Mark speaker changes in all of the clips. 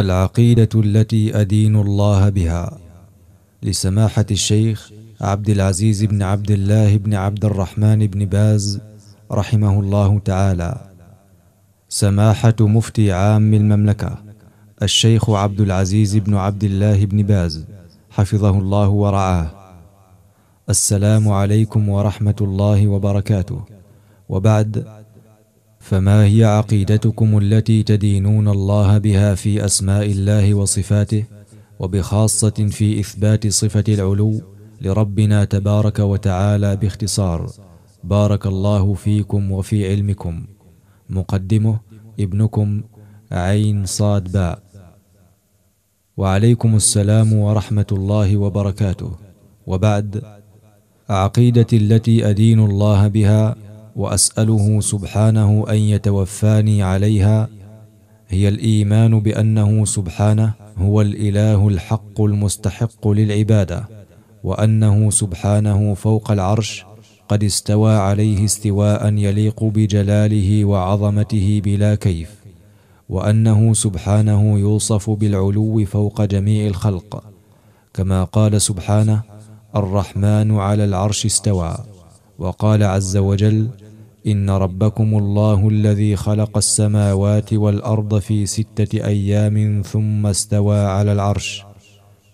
Speaker 1: العقيدة التي أدين الله بها لسماحة الشيخ عبد العزيز بن عبد الله بن عبد الرحمن بن باز رحمه الله تعالى سماحة مفتي عام المملكة الشيخ عبد العزيز بن عبد الله بن باز حفظه الله ورعاه السلام عليكم ورحمة الله وبركاته وبعد فما هي عقيدتكم التي تدينون الله بها في أسماء الله وصفاته وبخاصة في إثبات صفة العلو لربنا تبارك وتعالى باختصار بارك الله فيكم وفي علمكم مقدمه ابنكم عين صاد باء وعليكم السلام ورحمة الله وبركاته وبعد عقيدتي التي أدين الله بها واساله سبحانه ان يتوفاني عليها هي الايمان بانه سبحانه هو الاله الحق المستحق للعباده وانه سبحانه فوق العرش قد استوى عليه استواء يليق بجلاله وعظمته بلا كيف وانه سبحانه يوصف بالعلو فوق جميع الخلق كما قال سبحانه الرحمن على العرش استوى وقال عز وجل إن ربكم الله الذي خلق السماوات والأرض في ستة أيام ثم استوى على العرش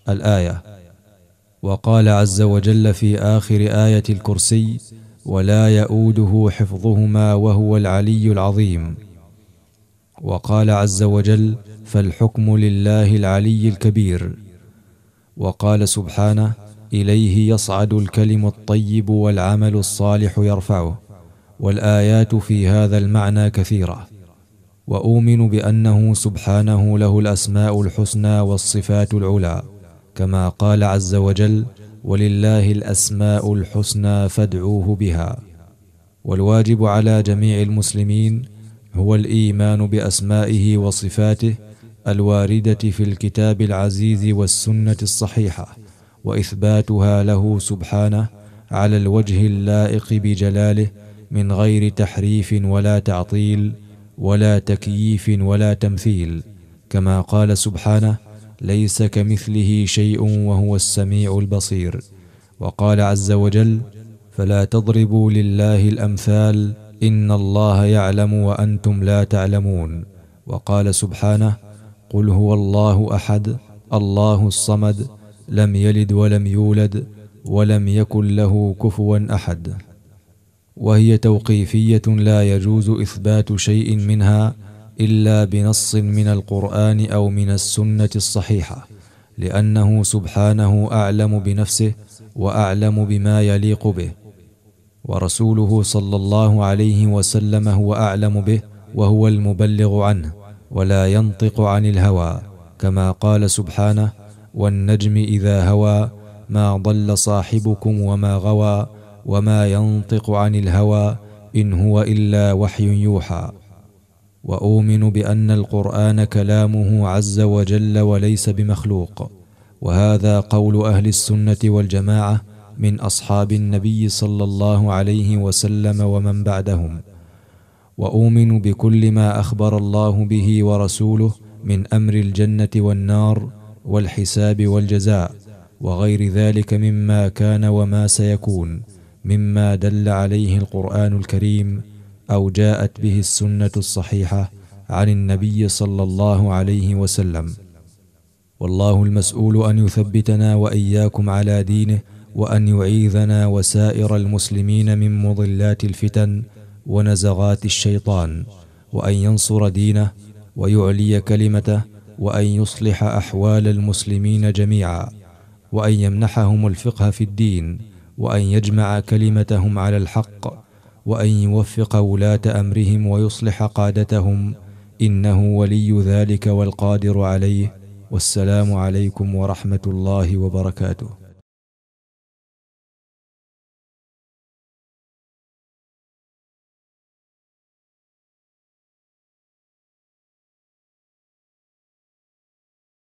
Speaker 1: الآية وقال عز وجل في آخر آية الكرسي ولا يؤوده حفظهما وهو العلي العظيم وقال عز وجل فالحكم لله العلي الكبير وقال سبحانه إليه يصعد الكلم الطيب والعمل الصالح يرفعه والايات في هذا المعنى كثيره واؤمن بانه سبحانه له الاسماء الحسنى والصفات العلى كما قال عز وجل ولله الاسماء الحسنى فادعوه بها والواجب على جميع المسلمين هو الايمان باسمائه وصفاته الوارده في الكتاب العزيز والسنه الصحيحه واثباتها له سبحانه على الوجه اللائق بجلاله من غير تحريف ولا تعطيل ولا تكييف ولا تمثيل كما قال سبحانه ليس كمثله شيء وهو السميع البصير وقال عز وجل فلا تضربوا لله الأمثال إن الله يعلم وأنتم لا تعلمون وقال سبحانه قل هو الله أحد الله الصمد لم يلد ولم يولد ولم يكن له كفوا أحد وهي توقيفيه لا يجوز اثبات شيء منها الا بنص من القران او من السنه الصحيحه لانه سبحانه اعلم بنفسه واعلم بما يليق به ورسوله صلى الله عليه وسلم هو اعلم به وهو المبلغ عنه ولا ينطق عن الهوى كما قال سبحانه والنجم اذا هوى ما ضل صاحبكم وما غوى وما ينطق عن الهوى ان هو الا وحي يوحى واؤمن بان القران كلامه عز وجل وليس بمخلوق وهذا قول اهل السنه والجماعه من اصحاب النبي صلى الله عليه وسلم ومن بعدهم واؤمن بكل ما اخبر الله به ورسوله من امر الجنه والنار والحساب والجزاء وغير ذلك مما كان وما سيكون مما دل عليه القرآن الكريم أو جاءت به السنة الصحيحة عن النبي صلى الله عليه وسلم والله المسؤول أن يثبتنا وإياكم على دينه وأن يعيذنا وسائر المسلمين من مضلات الفتن ونزغات الشيطان وأن ينصر دينه ويعلي كلمته وأن يصلح أحوال المسلمين جميعا وأن يمنحهم الفقه في الدين وأن يجمع كلمتهم على الحق وأن يوفق ولاة أمرهم ويصلح قادتهم إنه ولي ذلك والقادر عليه والسلام عليكم ورحمة الله وبركاته